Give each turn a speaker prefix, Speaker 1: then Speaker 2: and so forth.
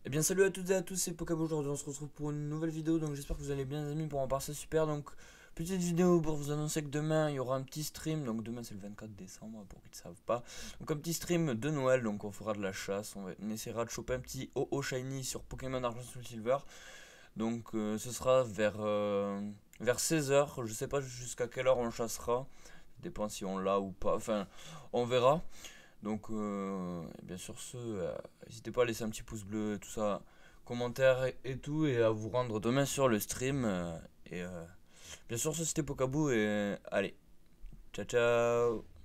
Speaker 1: Et eh bien salut à toutes et à tous, c'est Pokéball aujourd'hui, on se retrouve pour une nouvelle vidéo, donc j'espère que vous allez bien les amis, pour en passer c'est super, donc petite vidéo pour vous annoncer que demain il y aura un petit stream, donc demain c'est le 24 décembre pour qu'ils ne savent pas, donc un petit stream de Noël, donc on fera de la chasse, on, essaiera de choper un petit OO Shiny sur Pokémon Argent Soul Silver, donc euh, ce sera vers, euh, vers 16h, je sais pas jusqu'à quelle heure on chassera, ça dépend si on l'a ou pas, enfin on verra, donc euh, bien sûr ce n'hésitez pas à laisser un petit pouce bleu, tout ça, commentaire et, tout, et à vous rendre demain sur le stream. Euh, et euh, bien sûr, c'était Pokabou. et euh, allez, ciao ciao